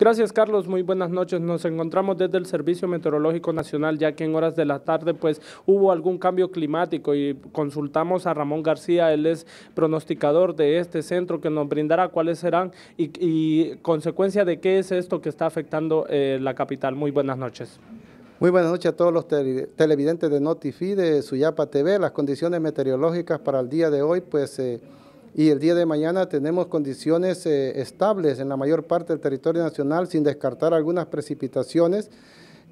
Gracias Carlos, muy buenas noches. Nos encontramos desde el Servicio Meteorológico Nacional, ya que en horas de la tarde pues hubo algún cambio climático y consultamos a Ramón García, él es pronosticador de este centro que nos brindará cuáles serán y, consecuencia de qué es esto que está afectando eh, la capital. Muy buenas noches. Muy buenas noches a todos los televidentes de Notify, de Suyapa TV. Las condiciones meteorológicas para el día de hoy pues... Eh, y el día de mañana tenemos condiciones eh, estables en la mayor parte del territorio nacional, sin descartar algunas precipitaciones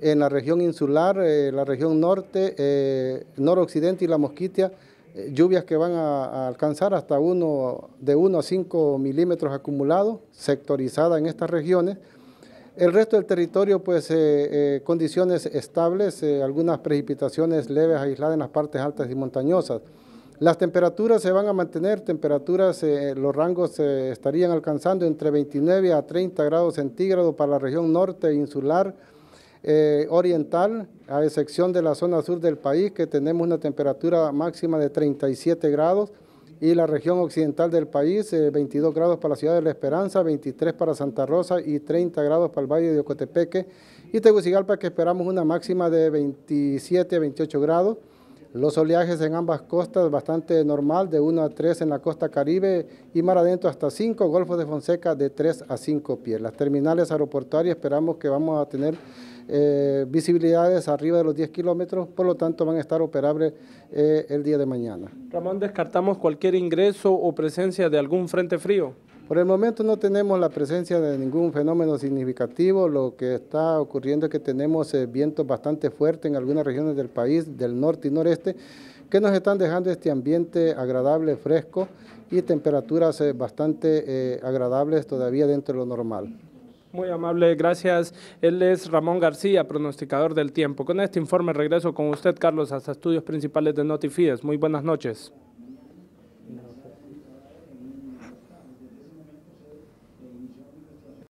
en la región insular, eh, la región norte, eh, noroccidente y la mosquitia, eh, lluvias que van a, alcanzar hasta uno, de 1 a 5 milímetros acumulados, sectorizada en estas regiones. El resto del territorio, pues, condiciones estables, algunas precipitaciones leves aisladas en las partes altas y montañosas. Las temperaturas se van a mantener, temperaturas, eh, los rangos se eh, estarían alcanzando entre 29 a 30 grados centígrados para la región norte insular, eh, oriental, a excepción de la zona sur del país, que tenemos una temperatura máxima de 37 grados, y la región occidental del país, 22 grados para la ciudad de La Esperanza, 23 para Santa Rosa y 30 grados para el valle de Ocotepeque, y Tegucigalpa, que esperamos una máxima de 27 a 28 grados. Los oleajes en ambas costas bastante normal, de 1 a 3 en la costa caribe y mar adentro hasta 5, Golfo de Fonseca de 3 a 5 pies. Las terminales aeroportuarias esperamos que vamos a tener eh, visibilidades arriba de los 10 kilómetros, por lo tanto van a estar operables eh, el día de mañana. Ramón, ¿descartamos cualquier ingreso o presencia de algún frente frío? Por el momento no tenemos la presencia de ningún fenómeno significativo, lo que está ocurriendo es que tenemos eh, vientos bastante fuertes en algunas regiones del país, del norte y noreste, que nos están dejando este ambiente agradable, fresco y temperaturas eh, bastante eh, agradables todavía dentro de lo normal. Muy amable, gracias. Él es Ramón García, pronosticador del tiempo. Con este informe regreso con usted, Carlos, hasta estudios principales de Notifides. Muy buenas noches.